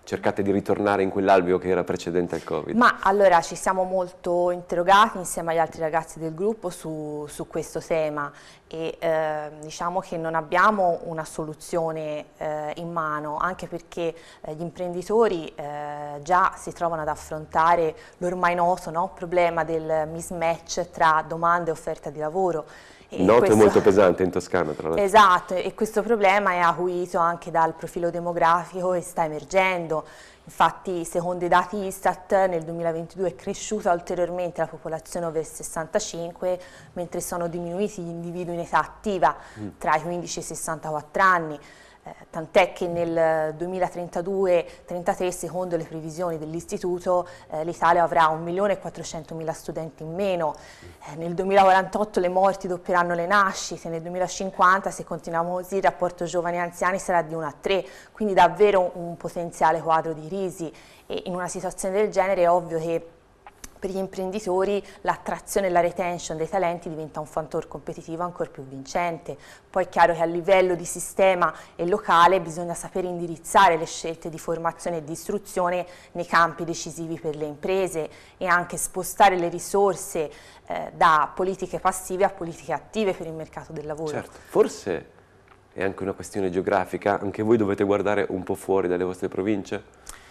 Speaker 1: cercate di ritornare in quell'alveo che era precedente al Covid? Ma
Speaker 3: allora ci siamo molto interrogati insieme agli altri ragazzi del gruppo su, su questo tema e eh, diciamo che non abbiamo una soluzione eh, in mano anche perché eh, gli imprenditori eh, già si trovano ad affrontare l'ormai noto no, problema del mismatch tra domanda e offerta di lavoro Noto questo... molto
Speaker 1: pesante in Toscana tra l'altro.
Speaker 3: Esatto, e questo problema è acuito anche dal profilo demografico e sta emergendo. Infatti, secondo i dati Istat, nel 2022 è cresciuta ulteriormente la popolazione over 65, mentre sono diminuiti gli individui in età attiva, mm. tra i 15 e i 64 anni. Eh, tant'è che nel 2032-33, secondo le previsioni dell'Istituto, eh, l'Italia avrà 1.400.000 studenti in meno, eh, nel 2048 le morti doppieranno le nascite, nel 2050 se continuiamo così il rapporto giovani e anziani sarà di 1 a 3, quindi davvero un, un potenziale quadro di crisi e in una situazione del genere è ovvio che per gli imprenditori l'attrazione e la retention dei talenti diventa un fattore competitivo ancora più vincente. Poi è chiaro che a livello di sistema e locale bisogna sapere indirizzare le scelte di formazione e di istruzione nei campi decisivi per le imprese e anche spostare le risorse eh, da politiche passive a politiche attive per il mercato del lavoro. Certo,
Speaker 1: forse è anche una questione geografica, anche voi dovete guardare un po' fuori dalle vostre province?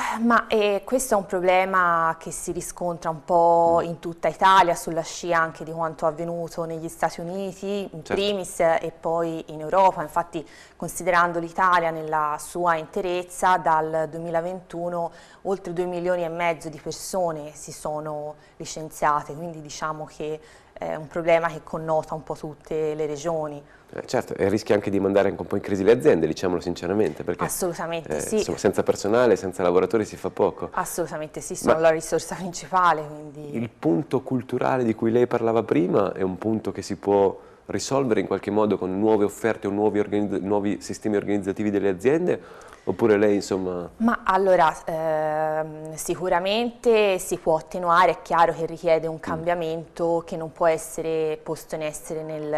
Speaker 3: Eh, ma eh, questo è un problema che si riscontra un po' mm. in tutta Italia, sulla scia anche di quanto avvenuto negli Stati Uniti, in certo. primis, e poi in Europa. Infatti considerando l'Italia nella sua interezza dal 2021 oltre 2 milioni e mezzo di persone si sono licenziate, quindi diciamo che è un problema che connota un po' tutte le regioni.
Speaker 1: Eh, certo, e rischia anche di mandare un po' in crisi le aziende, diciamolo sinceramente, perché Assolutamente eh, sì. Insomma, senza personale, senza lavoratori si fa poco.
Speaker 3: Assolutamente sì, sono Ma la risorsa principale. Quindi...
Speaker 1: Il punto culturale di cui lei parlava prima è un punto che si può risolvere in qualche modo con nuove offerte o nuovi, nuovi sistemi organizzativi delle aziende? Oppure lei insomma...
Speaker 3: Ma allora ehm, sicuramente si può attenuare, è chiaro che richiede un mm. cambiamento mm. che non può essere posto in essere nel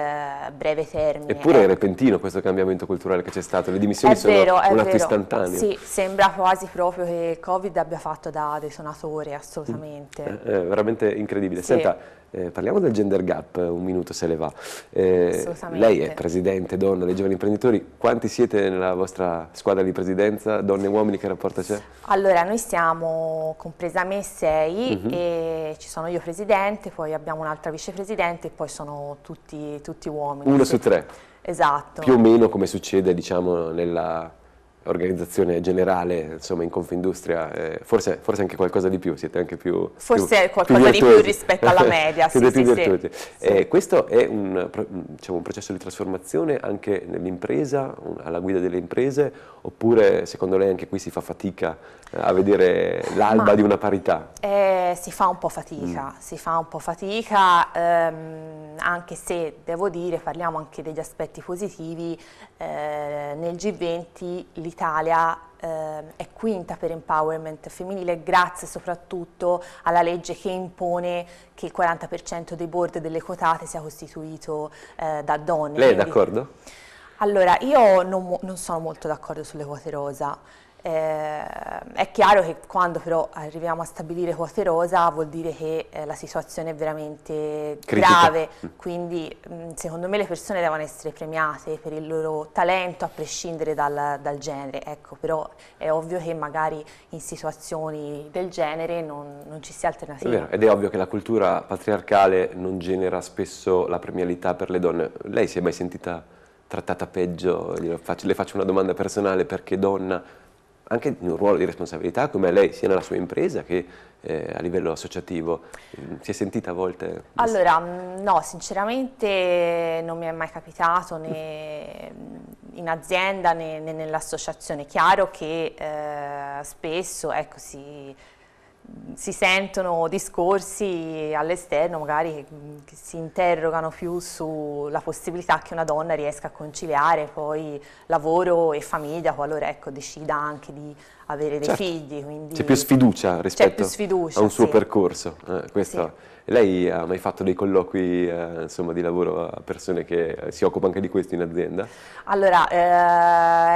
Speaker 3: breve termine. Eppure è ecco.
Speaker 1: repentino questo cambiamento culturale che c'è stato, le dimissioni è sono vero, un atto vero. istantaneo. Sì,
Speaker 3: sembra quasi proprio che il Covid abbia fatto da detonatore mm. assolutamente. Mm. Eh,
Speaker 1: è eh, veramente incredibile. Sì. Senta, eh, parliamo del gender gap, un minuto se le va. Eh, lei è presidente, donna dei giovani imprenditori, quanti siete nella vostra squadra di presidenza, donne e uomini, che rapporto c'è?
Speaker 3: Allora, noi siamo compresa me sei uh mhm. -huh. e ci sono io presidente, poi abbiamo un'altra vicepresidente e poi sono tutti, tutti uomini. Uno su tre? Esatto. Più o meno
Speaker 1: come succede diciamo nella organizzazione generale insomma in Confindustria eh, forse, forse, anche qualcosa di più siete anche più forse più, qualcosa più di più rispetto alla media sì, sì, sì, eh, questo è un, diciamo, un, processo di trasformazione anche nell'impresa alla guida delle imprese oppure secondo lei anche qui si fa fatica a vedere l'alba di una parità?
Speaker 3: Eh, si fa un po' fatica, mm. si fa un po' fatica, ehm, anche se devo dire, parliamo anche degli aspetti positivi, eh, nel G20 l'Italia eh, è quinta per empowerment femminile grazie soprattutto alla legge che impone che il 40% dei board delle quotate sia costituito eh, da donne. Lei è d'accordo? Allora, io non, non sono molto d'accordo sulle quote rosa. Eh, è chiaro che quando però arriviamo a stabilire quote rosa vuol dire che eh, la situazione è veramente Critica. grave, mm. quindi mh, mm, secondo me le persone devono essere premiate per il loro talento a prescindere dal, dal genere, ecco, però è ovvio che magari in situazioni del genere non, non ci sia alternativa. È vero,
Speaker 1: ed è ovvio che la cultura patriarcale non genera spesso la premialità per le donne. Lei si è mai sentita trattata peggio? Faccio, le faccio una domanda personale perché donna anche in un ruolo di responsabilità come lei sia nella sua impresa che eh, a livello associativo? Mm, si è sentita a volte?
Speaker 3: Allora, mm, no, sinceramente non mi è mai capitato né mm, in azienda né, né nell'associazione. Chiaro che eh, spesso ecco, si si sentono discorsi all'esterno magari che si interrogano più sulla possibilità che una donna riesca a conciliare poi lavoro e famiglia, qualora ecco, decida anche di avere dei certo. figli. Quindi... C'è più
Speaker 1: sfiducia rispetto più sfiducia, a un suo sì. percorso. Eh, sì. Lei ha mai fatto dei colloqui eh, insomma, di lavoro a persone che eh, si occupano anche di questo in azienda?
Speaker 3: Allora,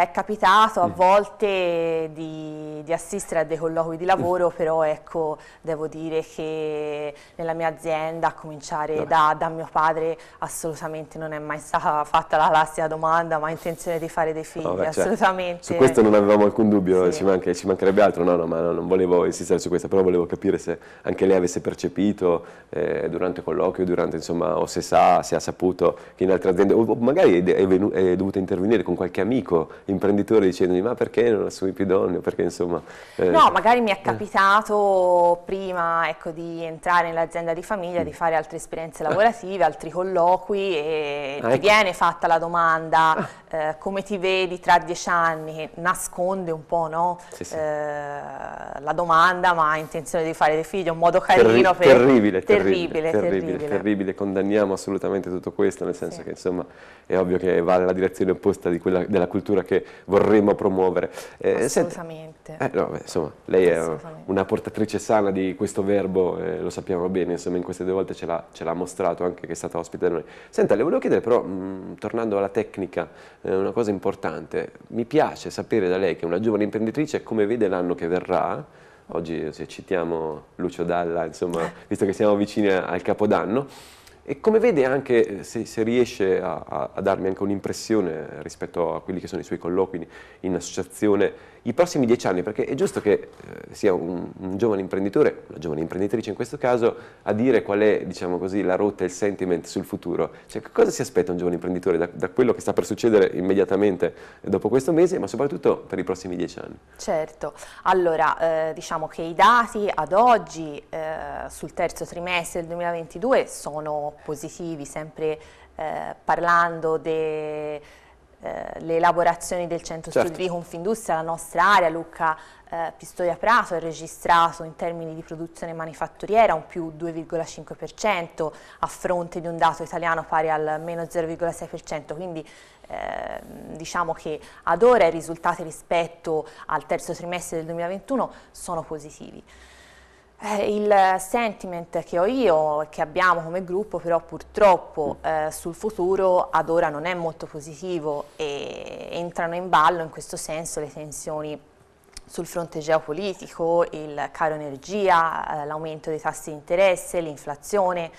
Speaker 3: eh, è capitato a mm. volte di, di, assistere a dei colloqui di mm. lavoro, però ecco, devo dire che nella mia azienda, a cominciare da, da, mio padre, assolutamente non è mai stata fatta la classica domanda, ma intenzione di fare dei figli, no, assolutamente. Cioè, su questo non
Speaker 1: avevamo alcun dubbio, sì. ci manca anche, ci mancherebbe altro, no, no, ma non volevo insistere su questo, però volevo capire se anche lei avesse percepito eh, durante il colloquio, durante, insomma, o se sa, se ha saputo che in altre aziende, o magari è, venu, è dovuta intervenire con qualche amico imprenditore dicendogli ma perché non assumi più donne, perché insomma... Eh, no,
Speaker 3: magari mi è eh. capitato prima ecco, di entrare nell'azienda di famiglia, di mm. fare altre esperienze ah. lavorative, altri colloqui e ah, ecco. ti viene fatta la domanda ah. eh, come ti vedi tra dieci anni, nasconde un po' no? sì, sì. Eh, la domanda ma ha intenzione di fare dei figli, è un modo carino. Terri per... terribile, terribile, terribile,
Speaker 1: terribile, condanniamo assolutamente tutto questo, nel senso sì. che insomma è ovvio che va nella direzione opposta di quella, della cultura che vorremmo promuovere. Eh,
Speaker 2: assolutamente.
Speaker 1: Senti, eh, no, beh, insomma, lei è una portatrice sana di questo verbo, eh, lo sappiamo bene, insomma in queste due volte ce l'ha mostrato anche che è stata ospite da noi. Senta, le volevo chiedere però, mh, mm, tornando alla tecnica, eh, una cosa importante, mi piace sapere da lei che una giovane imprenditrice come vede l'anno che verrà, oggi se citiamo Lucio Dalla, insomma, visto che siamo vicini al Capodanno, e come vede anche eh, se, se riesce a, a, a darmi anche un'impressione rispetto a quelli che sono i suoi colloqui in associazione i prossimi dieci anni, perché è giusto che eh, sia un, un, giovane imprenditore, una giovane imprenditrice in questo caso, a dire qual è diciamo così, la rotta, il sentiment sul futuro. Cioè, cosa si aspetta un giovane imprenditore da, da, quello che sta per succedere immediatamente dopo questo mese, ma soprattutto per i prossimi dieci anni?
Speaker 3: Certo, allora eh, diciamo che i dati ad oggi eh, sul terzo trimestre del 2022 sono positivi, sempre eh, parlando dei eh, le elaborazioni del Centro certo. Studi di Confindustria, la nostra area, Lucca eh, Pistoia Prato ha registrato in termini di produzione manifatturiera un più 2,5% a fronte di un dato italiano pari al meno 0,6%, quindi eh, diciamo che ad ora i risultati rispetto al terzo trimestre del 2021 sono positivi. Eh, il sentiment che ho io e che abbiamo come gruppo però purtroppo mm. eh, sul futuro ad ora non è molto positivo e entrano in ballo in questo senso le tensioni sul fronte geopolitico, il caro energia, eh, l'aumento dei tassi di interesse, l'inflazione.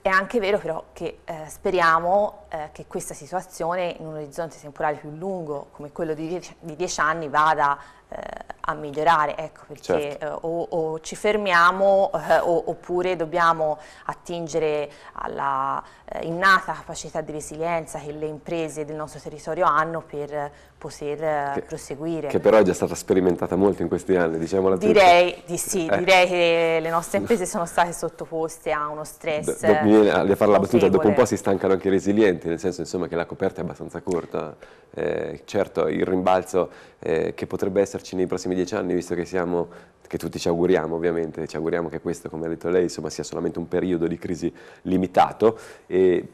Speaker 3: È anche vero però che eh, speriamo eh, che questa situazione in un orizzonte temporale più lungo come quello di 10 die anni vada eh, a migliorare, ecco perché certo. eh, o, o, ci fermiamo eh, o, oppure dobbiamo attingere alla eh, innata capacità di resilienza che le imprese del nostro territorio hanno per poter eh, che, proseguire. Che però è già
Speaker 1: stata sperimentata molto in questi anni, diciamo la Direi
Speaker 3: di sì, direi che le nostre imprese sono state sottoposte a uno stress. Do, do, viene a fare la battuta, dopo un po' si
Speaker 1: stancano anche i resilienti evidenti, nel senso insomma, che la coperta è abbastanza corta. Eh, certo, il rimbalzo eh, che potrebbe esserci nei prossimi dieci anni, visto che siamo, che tutti ci auguriamo ovviamente, ci auguriamo che questo, come ha detto lei, insomma, sia solamente un periodo di crisi limitato, e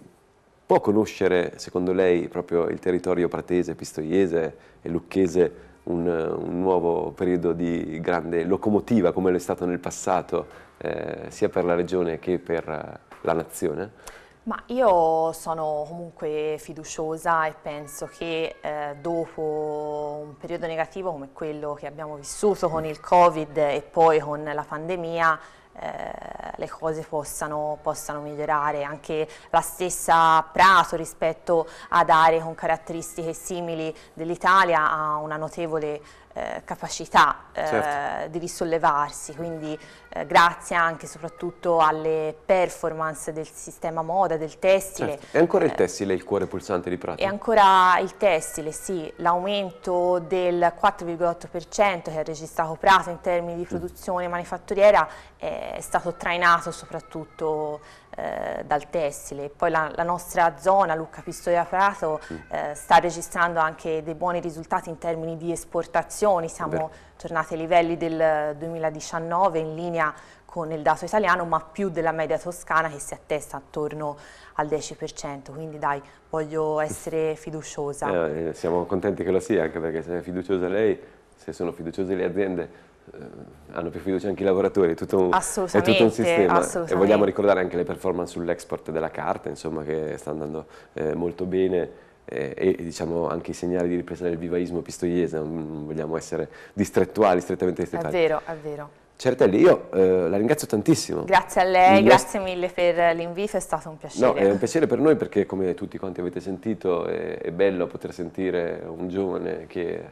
Speaker 1: può conoscere, secondo lei, proprio il territorio pratese, pistoiese e lucchese un, un, nuovo periodo di grande locomotiva come lo è stato nel passato, eh, sia per la regione che per eh, la nazione?
Speaker 3: Ma io sono comunque fiduciosa e penso che eh, dopo un periodo negativo come quello che abbiamo vissuto con il Covid e poi con la pandemia, eh, le cose possano, possano, migliorare, anche la stessa Prato rispetto ad aree con caratteristiche simili dell'Italia ha una notevole eh, capacità eh, certo. di risollevarsi, quindi eh, grazie anche e soprattutto alle performance del sistema moda, del tessile. Certo. È ancora il eh,
Speaker 1: tessile il cuore pulsante di Prato? E
Speaker 3: ancora il tessile, sì, l'aumento del 4,8% che ha registrato Prato in termini di mm. produzione mm. manifatturiera è stato trainato soprattutto eh, dal tessile. Poi la, la nostra zona, Lucca Pistoia Prato, mm. eh, sta registrando anche dei buoni risultati in termini di esportazioni, siamo Beh. tornati ai livelli del 2019 in linea con il dato italiano, ma più della media toscana che si attesta attorno al 10%, quindi dai, voglio essere fiduciosa.
Speaker 1: Eh, siamo contenti che lo sia, anche perché se è fiduciosa lei, se sono fiduciose le aziende, eh, hanno più fiducia anche i lavoratori, è tutto un, è tutto un sistema e vogliamo ricordare anche le performance sull'export della carta insomma, che sta andando eh, molto bene eh, e, e diciamo, anche i segnali di ripresa del vivaismo pistoiese, non vogliamo essere distrettuali, strettamente distrettuali. È vero, è vero. Certelli, io eh, la ringrazio tantissimo. Grazie
Speaker 3: a lei, Il grazie nostro... mille per l'invito, è stato un piacere. No, è un
Speaker 1: piacere per noi perché come tutti quanti avete sentito è, è bello poter sentire un giovane che,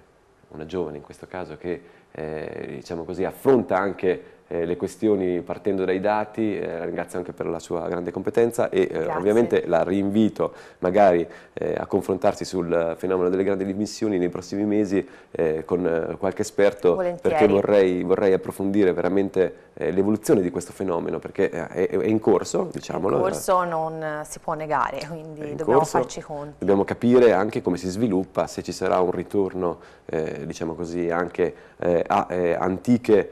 Speaker 1: una giovane in questo caso, che eh, diciamo così, affronta anche eh, le questioni partendo dai dati, eh, ringrazio anche per la sua grande competenza e eh, ovviamente la rinvito magari eh, a confrontarsi sul fenomeno delle grandi dimissioni nei prossimi mesi eh, con eh, qualche esperto Volentieri. perché vorrei, vorrei, approfondire veramente l'evoluzione di questo fenomeno perché è, è in corso, diciamolo. In corso
Speaker 3: non si può negare, quindi dobbiamo corso, farci conto.
Speaker 1: Dobbiamo capire anche come si sviluppa, se ci sarà un ritorno, diciamo così, anche a antiche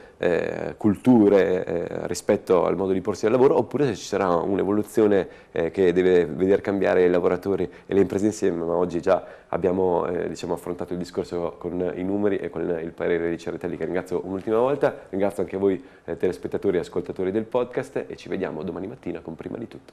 Speaker 1: culture strutture eh, rispetto al modo di porsi al lavoro oppure se ci sarà un'evoluzione eh, che deve vedere cambiare i lavoratori e le imprese insieme, ma oggi già abbiamo eh, diciamo, affrontato il discorso con i numeri e con il parere di Cerretelli che ringrazio un'ultima volta, ringrazio anche voi eh, telespettatori e ascoltatori del podcast e ci vediamo domani mattina con Prima di tutto.